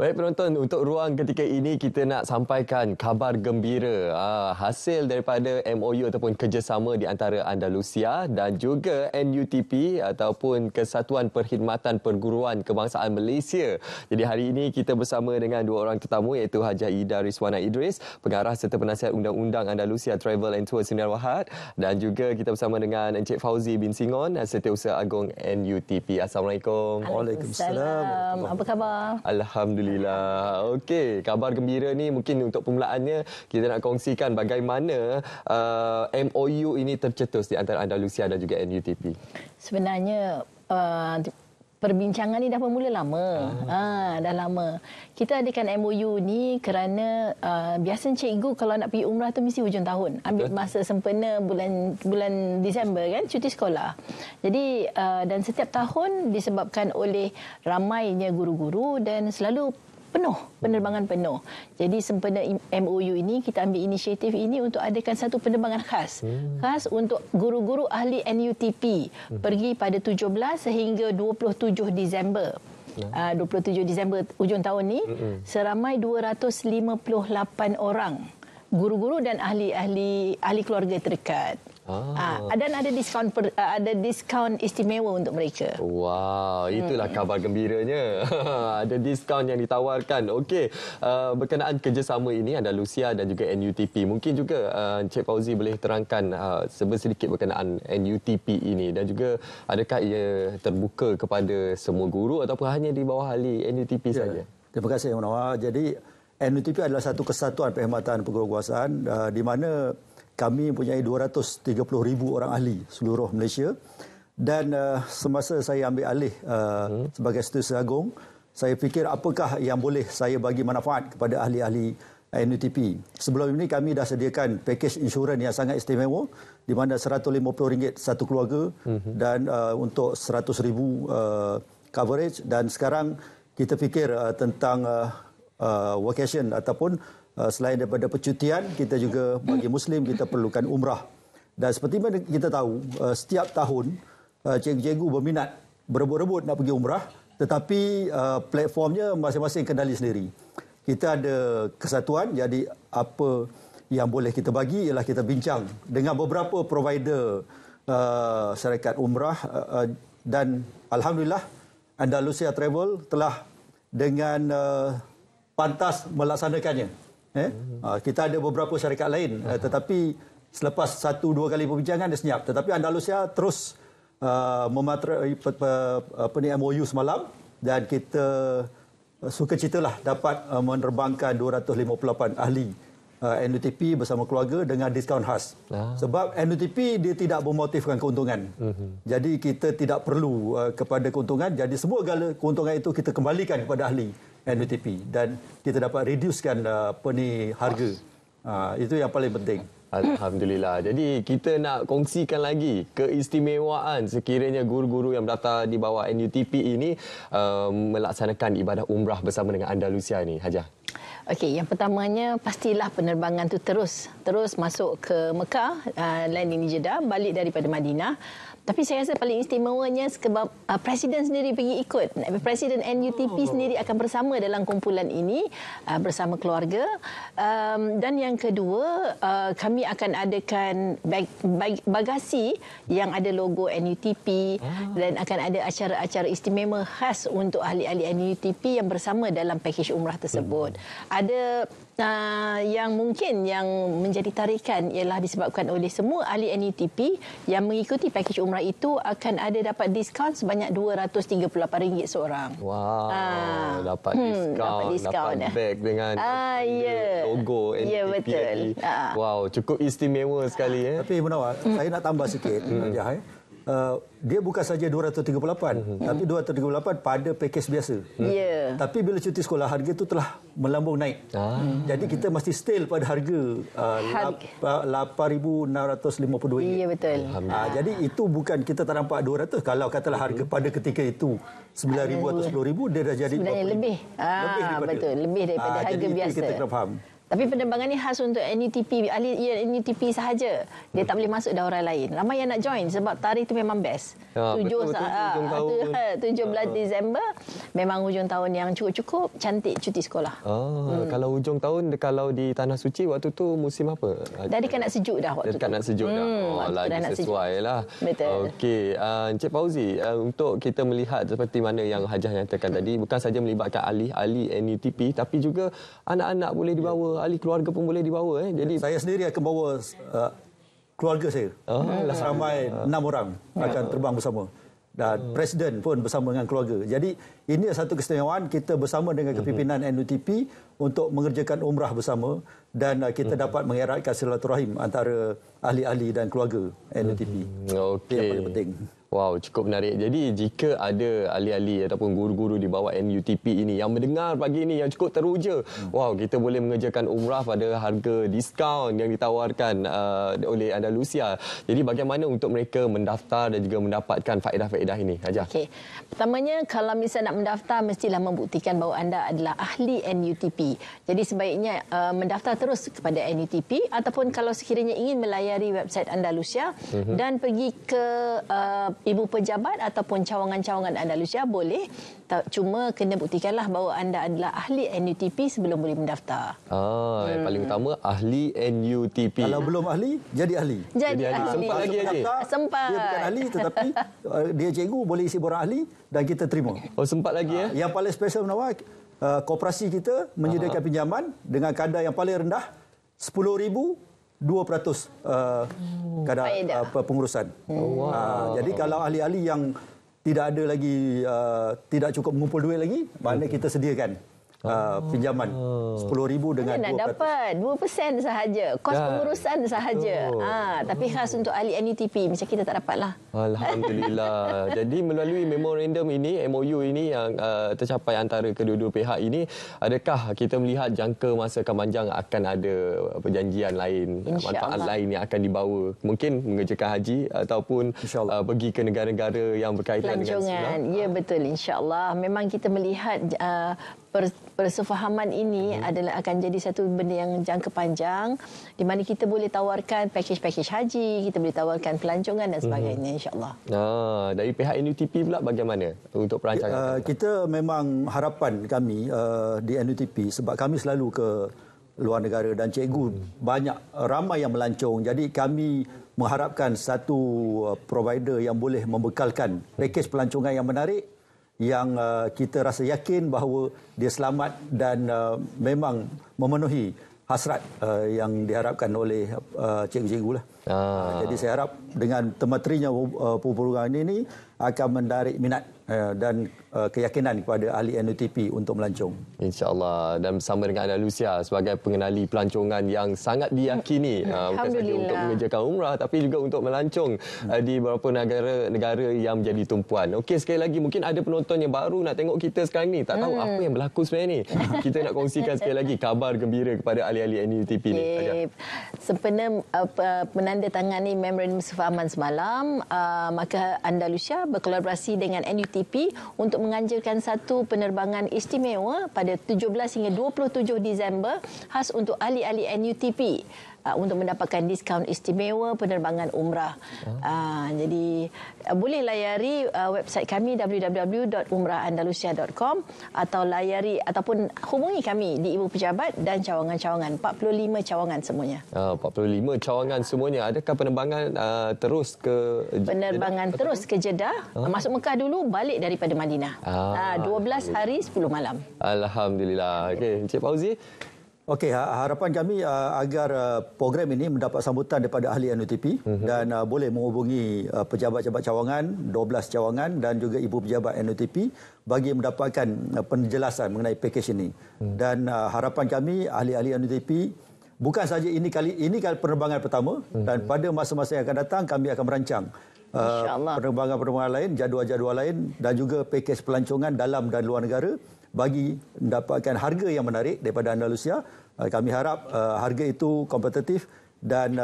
Baik penonton, untuk ruang ketika ini kita nak sampaikan kabar gembira ah, hasil daripada MOU ataupun kerjasama di antara Andalusia dan juga NUTP ataupun Kesatuan Perkhidmatan Perguruan Kebangsaan Malaysia. Jadi hari ini kita bersama dengan dua orang tetamu iaitu Haji Ida Rizwana Idris, pengarah serta penasihat Undang-Undang Andalusia Travel and Tour Sinar Wahad dan juga kita bersama dengan Encik Fauzi bin Singon, Setiausaha Agung NUTP. Assalamualaikum. Waalaikumsalam. Apa khabar? Alhamdulillah. Alhamdulillah. Okey, kabar gembira ni mungkin untuk permulaannya kita nak kongsikan bagaimana uh, MOU ini tercetus di antara Andalusia dan juga NUTP. Sebenarnya uh, perbincangan ini dah bermula lama. Ah. ah. dah lama. Kita adakan MOU ni kerana uh, biasa cikgu kalau nak pergi umrah tu mesti hujung tahun. Ambil masa sempena bulan bulan Disember kan cuti sekolah. Jadi uh, dan setiap tahun disebabkan oleh ramainya guru-guru dan selalu penuh, penerbangan penuh. Jadi sempena MOU ini kita ambil inisiatif ini untuk adakan satu penerbangan khas. Hmm. Khas untuk guru-guru ahli NUTP hmm. pergi pada 17 sehingga 27 Disember. 27 ya. ah, Disember ujung tahun ni hmm. seramai 258 orang guru-guru dan ahli-ahli ahli keluarga terdekat. Ah. Ha, dan ada diskaun per, ah, ada diskaun istimewa untuk mereka. Wow, itulah hmm. kabar gembiranya. ada diskaun yang ditawarkan. Okey, uh, berkenaan kerjasama ini ada Lucia dan juga NUTP. Mungkin juga uh, Cik Fauzi boleh terangkan uh, sedikit berkenaan NUTP ini dan juga adakah ia terbuka kepada semua guru ataupun hanya di bawah ahli NUTP ya. saja? Terima kasih Yang Mulia. Jadi NUTP adalah satu kesatuan perkhidmatan pegawai uh, di mana kami mempunyai 230 ribu orang ahli seluruh Malaysia dan uh, semasa saya ambil alih uh, hmm. sebagai Setiausaha Agong saya fikir apakah yang boleh saya bagi manfaat kepada ahli-ahli NUTP. Sebelum ini kami dah sediakan pakej insurans yang sangat istimewa di mana RM150 satu keluarga hmm. dan uh, untuk RM100,000 uh, coverage dan sekarang kita fikir uh, tentang uh, uh, vacation ataupun Uh, selain daripada percutian kita juga bagi muslim kita perlukan umrah dan seperti mana kita tahu uh, setiap tahun uh, cikgu-cikgu berminat berebut-rebut nak pergi umrah tetapi platformnya masing-masing kendali sendiri kita ada kesatuan jadi apa yang boleh kita bagi ialah kita bincang dengan beberapa provider uh, syarikat umrah uh, uh, dan alhamdulillah Andalusia Travel telah dengan uh, pantas melaksanakannya Eh? Uh, kita ada beberapa syarikat lain uh, tetapi selepas satu dua kali perbincangan dia senyap. Tetapi Andalusia terus uh, ah, mematrai pe, pe, apa ni MOU semalam dan kita uh, eh, suka citalah dapat uh, menerbangkan 258 ahli uh, NUTP bersama keluarga dengan diskaun khas. Ah. Sebab NUTP dia tidak bermotifkan keuntungan. Uh-huh. Jadi kita tidak perlu uh, kepada keuntungan. Jadi semua gala keuntungan itu kita kembalikan kepada ahli. NDTP dan kita dapat reducekan uh, apa harga. Uh, itu yang paling penting. Alhamdulillah. Jadi kita nak kongsikan lagi keistimewaan sekiranya guru-guru yang berada di bawah NUTP ini uh, melaksanakan ibadah umrah bersama dengan Andalusia ini Hajah. Okey, yang pertamanya pastilah penerbangan tu terus terus masuk ke Mekah, uh, landing di Jeddah, balik daripada Madinah. Tapi saya rasa paling istimewanya sebab uh, presiden sendiri pergi ikut. Presiden NUTP oh. sendiri akan bersama dalam kumpulan ini uh, bersama keluarga. Um, dan yang kedua, uh, kami akan adakan bag, bag, bagasi yang ada logo NUTP oh. Ah. dan akan ada acara-acara istimewa khas untuk ahli-ahli NUTP yang bersama dalam pakej umrah tersebut. Hmm ada uh, yang mungkin yang menjadi tarikan ialah disebabkan oleh semua ahli NETP yang mengikuti pakej umrah itu akan ada dapat diskaun sebanyak RM238 seorang. Wow, uh, dapat, hmm, diskaun, dapat diskaun, dapat bag dengan uh, yeah. Ya. logo NETP. Ya, yeah, betul. Uh. Wow, cukup istimewa sekali. Eh. Tapi Ibu Nawar, hmm. saya nak tambah sikit. Ya. Uh, dia bukan saja 238 mm-hmm. tapi 238 pada pakej biasa. Ya. Yeah. Tapi bila cuti sekolah harga itu telah melambung naik. Ah. Jadi kita masih still pada harga uh, Har- 8652. Ya yeah, betul. Uh, jadi itu bukan kita tak nampak 200 kalau katalah harga mhm. pada ketika itu 9000 atau 10000 dia dah jadi lebih. ah, lebih betul lebih daripada uh, harga jadi itu biasa. Kita kena faham. Tapi penerbangan ni khas untuk NUTP, e ahli ya, NUTP e sahaja. Dia tak boleh masuk daurah lain. Ramai yang nak join sebab tarikh tu memang best. Ya, ah, ha, 7 belas ha, Disember memang hujung tahun yang cukup-cukup cantik cuti sekolah. Oh, hmm. Kalau hujung tahun, kalau di Tanah Suci waktu tu musim apa? Dari dekat nak sejuk dah waktu dekat tu. Dekat nak sejuk dah. Hmm, oh, lagi dah sesuai sejuk. lah. Betul. Okey, uh, Encik Fauzi, uh, untuk kita melihat seperti mana yang Hajah nyatakan tadi, bukan saja melibatkan ahli-ahli NUTP e tapi juga anak-anak boleh dibawa ahli keluarga pun boleh dibawa eh. Jadi saya sendiri akan bawa uh, keluarga saya. Oh, ah. lah ramai ah. enam orang ya. akan terbang bersama dan hmm. presiden pun bersama dengan keluarga. Jadi ini satu kesetiaan kita bersama dengan kepimpinan hmm. NUTP untuk mengerjakan umrah bersama dan uh, kita hmm. dapat mengeratkan silaturahim antara ahli-ahli dan keluarga NUTP. Hmm. Okey. Yang paling penting. Wow, cukup menarik. Jadi jika ada ahli-ahli ataupun guru-guru di bawah NUTP ini yang mendengar pagi ini yang cukup teruja, hmm. wow, kita boleh mengerjakan umrah pada harga diskaun yang ditawarkan uh, oleh Andalusia. Jadi bagaimana untuk mereka mendaftar dan juga mendapatkan faedah-faedah ini? Ajar. Okey, Pertamanya, kalau misalnya nak mendaftar, mestilah membuktikan bahawa anda adalah ahli NUTP. Jadi sebaiknya uh, mendaftar terus kepada NUTP ataupun kalau sekiranya ingin melayari website Andalusia hmm. dan pergi ke uh, ibu pejabat ataupun cawangan-cawangan Andalusia boleh cuma kena buktikanlah bahawa anda adalah ahli NUTP sebelum boleh mendaftar. Ah, hmm. yang paling utama ahli NUTP. Kalau belum ahli, jadi ahli. Jadi, jadi ahli. Sempat lagi aja. Sempat. Dia bukan ahli tetapi uh, dia cikgu boleh isi borang ahli dan kita terima. Oh, sempat lagi ya. Yang paling special menawar uh, koperasi kita menyediakan pinjaman dengan kadar yang paling rendah 10000 2% uh, hmm. kadar uh, pengurusan. Hmm. Wow. Uh, jadi kalau ahli-ahli yang tidak ada lagi uh, tidak cukup mengumpul duit lagi, mana kita sediakan? Ah, oh. pinjaman oh. 10000 dengan Mana 2%. Nak dapat 2% sahaja, kos Dan. Ya, pengurusan sahaja. Oh. Ha, tapi khas untuk ahli NETP macam kita tak dapatlah. Alhamdulillah. Jadi melalui memorandum ini, MOU ini yang uh, tercapai antara kedua-dua pihak ini, adakah kita melihat jangka masa akan panjang akan ada perjanjian lain, manfaat lain yang akan dibawa? Mungkin mengerjakan haji ataupun uh, pergi ke negara-negara yang berkaitan Pelancongan. dengan Sunnah? Ya betul, insyaAllah. Memang kita melihat uh, persefahaman ini hmm. adalah akan jadi satu benda yang jangka panjang di mana kita boleh tawarkan pakej-pakej haji, kita boleh tawarkan pelancongan dan mhm. sebagainya hmm. insya-Allah. Ah, dari pihak NUTP pula bagaimana untuk perancangan? Uh, kita memang harapan kami uh, di NUTP sebab kami selalu ke luar negara dan cikgu hmm. banyak ramai yang melancong. Jadi kami mengharapkan satu eh, provider yang boleh membekalkan pakej pelancongan yang menarik yang uh, kita rasa yakin bahawa dia selamat dan uh, memang memenuhi hasrat uh, yang diharapkan oleh uh, cikgu-cikgu lah. Ah. Jadi saya harap dengan tematerinya uh, perhubungan ini, ini akan mendarik minat Eh, dan eh, keyakinan kepada ahli NUTP untuk melancong. InsyaAllah. Dan bersama dengan Ana Lucia sebagai pengenali pelancongan yang sangat diyakini. Eh, bukan saja untuk mengerjakan umrah tapi juga untuk melancong di beberapa negara-negara yang menjadi tumpuan. Okey, sekali lagi mungkin ada penonton yang baru nak tengok kita sekarang ni. Tak tahu hmm. apa yang berlaku sebenarnya ni. Kita nak kongsikan sekali lagi kabar gembira kepada ahli-ahli NUTP okay. ni. Sempena penanda tangan ni Memorandum Sufa Aman semalam, maka Andalusia berkolaborasi dengan NUTP ATP untuk menganjurkan satu penerbangan istimewa pada 17 hingga 27 Disember khas untuk ahli-ahli NUTP uh, untuk mendapatkan diskaun istimewa penerbangan umrah. Uh, jadi uh, boleh layari uh, website kami www.umrahandalusia.com atau layari ataupun hubungi kami di ibu pejabat dan cawangan-cawangan 45 cawangan semuanya. Ah, uh, 45 cawangan semuanya. Adakah penerbangan uh, terus ke penerbangan Jeddah? terus ke Jeddah? Uh? Masuk Mekah dulu balik daripada Madinah. Uh, 12 hari 10 malam. Alhamdulillah. Okey, Encik Fauzi Okey, ha, harapan kami uh, agar uh, program ini mendapat sambutan daripada ahli NUTP uh-huh. Mhm. dan uh, boleh menghubungi uh, pejabat-pejabat cawangan, 12 cawangan dan juga ibu pejabat NUTP bagi mendapatkan uh, penjelasan mengenai pakej ini. Uh-huh. Dan uh, harapan kami ahli-ahli NUTP bukan saja ini kali ini kali penerbangan pertama uh-huh. dan pada masa-masa yang akan datang kami akan merancang Uh, penerbangan-penerbangan lain, jadual-jadual lain dan juga pakej pelancongan dalam dan luar negara bagi mendapatkan harga yang menarik daripada Andalusia. Uh, kami harap uh, harga itu kompetitif dan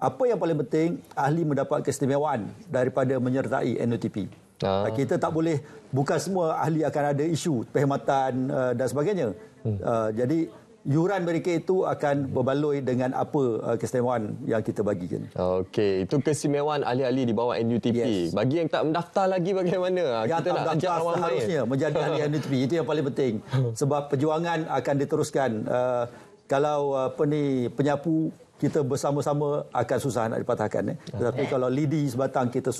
apa yang paling penting, ahli mendapat keistimewaan daripada menyertai NOTP. Ah. Uh. Kita tak boleh, bukan semua ahli akan ada isu perkhidmatan dan sebagainya. hmm. Jadi, yuran mereka itu akan berbaloi dengan apa uh, keistimewaan yang kita bagi kan. Okey, itu kesimewaan ahli-ahli di bawah NUTP. Yes. Bagi yang tak mendaftar lagi bagaimana? Yang kita tak nak ajak orang harusnya menjadi ahli NUTP. Itu yang paling penting. Sebab perjuangan akan diteruskan uh, kalau apa uh, ni penyapu kita bersama-sama akan susah nak dipatahkan eh. Tetapi okay. kalau lidi sebatang kita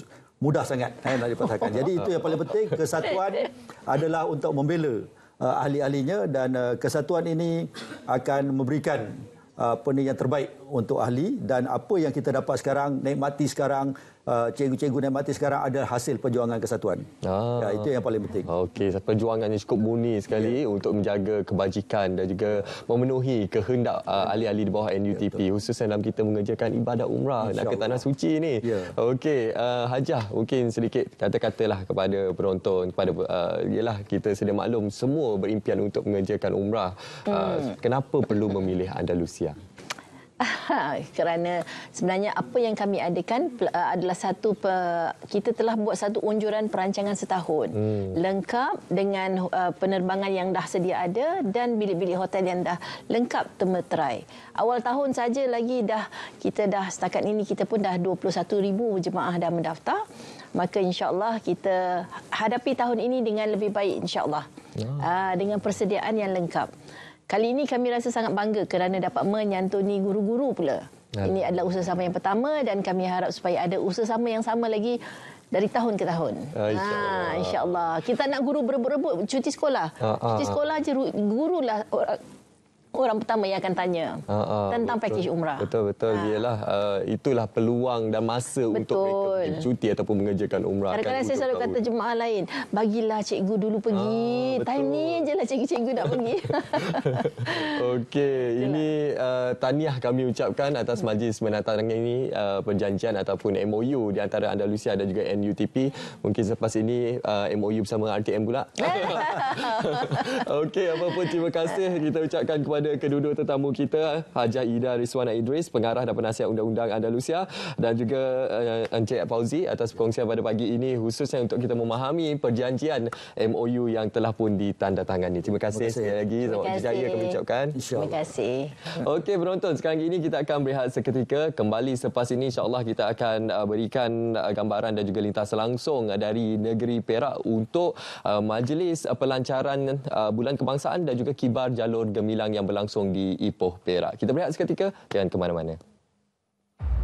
mudah sangat eh, nak dipatahkan. Jadi itu yang paling penting kesatuan adalah untuk membela uh, ahli-ahlinya dan uh, kesatuan ini akan memberikan uh, apa ni yang terbaik untuk ahli dan apa yang kita dapat sekarang nikmati sekarang uh, cikgu-cikgu nikmati sekarang adalah hasil perjuangan kesatuan. Ah. Ya, itu yang paling penting. Okey, perjuangannya cukup murni sekali yeah. untuk menjaga kebajikan dan juga memenuhi kehendak uh, ahli-ahli di bawah NUTP yeah, ya, khususnya dalam kita mengerjakan ibadat umrah nak ke tanah suci ni. Yeah. Okey, uh, Hajah mungkin sedikit kata-katalah kepada penonton kepada ialah uh, kita sedia maklum semua berimpian untuk mengerjakan umrah. Uh, hmm. Uh, kenapa perlu memilih Andalusia? kerana sebenarnya apa yang kami adakan uh, adalah satu kita telah buat satu unjuran perancangan setahun hmm. lengkap dengan uh, penerbangan yang dah sedia ada dan bilik-bilik hotel yang dah lengkap termeterai. Awal tahun saja lagi dah kita dah setakat ini kita pun dah 21 ribu jemaah dah mendaftar. Maka insyaallah kita hadapi tahun ini dengan lebih baik insyaallah. Wow. Ah, dengan persediaan yang lengkap. Kali ini kami rasa sangat bangga kerana dapat menyantuni guru-guru pula. Ini adalah usaha sama yang pertama dan kami harap supaya ada usaha sama yang sama lagi dari tahun ke tahun. Ah, insya ha, ah, insya-Allah. Kita nak guru berebut-rebut cuti sekolah. Ah, ah cuti ah. sekolah je gurulah orang pertama yang akan tanya uh, uh, tentang betul, pakej umrah. Betul betul ha. ialah uh, itulah peluang dan masa betul. untuk mereka cuti ataupun mengerjakan umrah. Kan Kadang-kadang kan saya selalu kata jemaah lain, bagilah cikgu dulu pergi. Ha, Time ni je lah cikgu-cikgu nak pergi. Okey, ini uh, tahniah kami ucapkan atas majlis menatang ini uh, perjanjian ataupun MOU di antara Andalusia dan juga NUTP. Mungkin selepas ini uh, MOU bersama RTM pula. Okey, apa pun terima kasih kita ucapkan kepada kepada kedua-dua tetamu kita, Haja Ida Rizwana Idris, pengarah dan penasihat Undang-Undang Andalusia dan juga uh, Encik Fauzi atas perkongsian pada pagi ini khususnya untuk kita memahami perjanjian MOU yang telah pun ditandatangani. Terima kasih, Terima kasih. sekali lagi. Terima kasih. Terima kasih. Terima kasih. Okey, penonton, sekarang ini kita akan berehat seketika. Kembali selepas ini, insya Allah kita akan eh, berikan eh, gambaran dan juga lintas langsung dari negeri Perak untuk majlis pelancaran bulan kebangsaan dan juga kibar jalur gemilang yang berlangsung di Ipoh Perak. Kita berehat seketika, jangan ke mana-mana.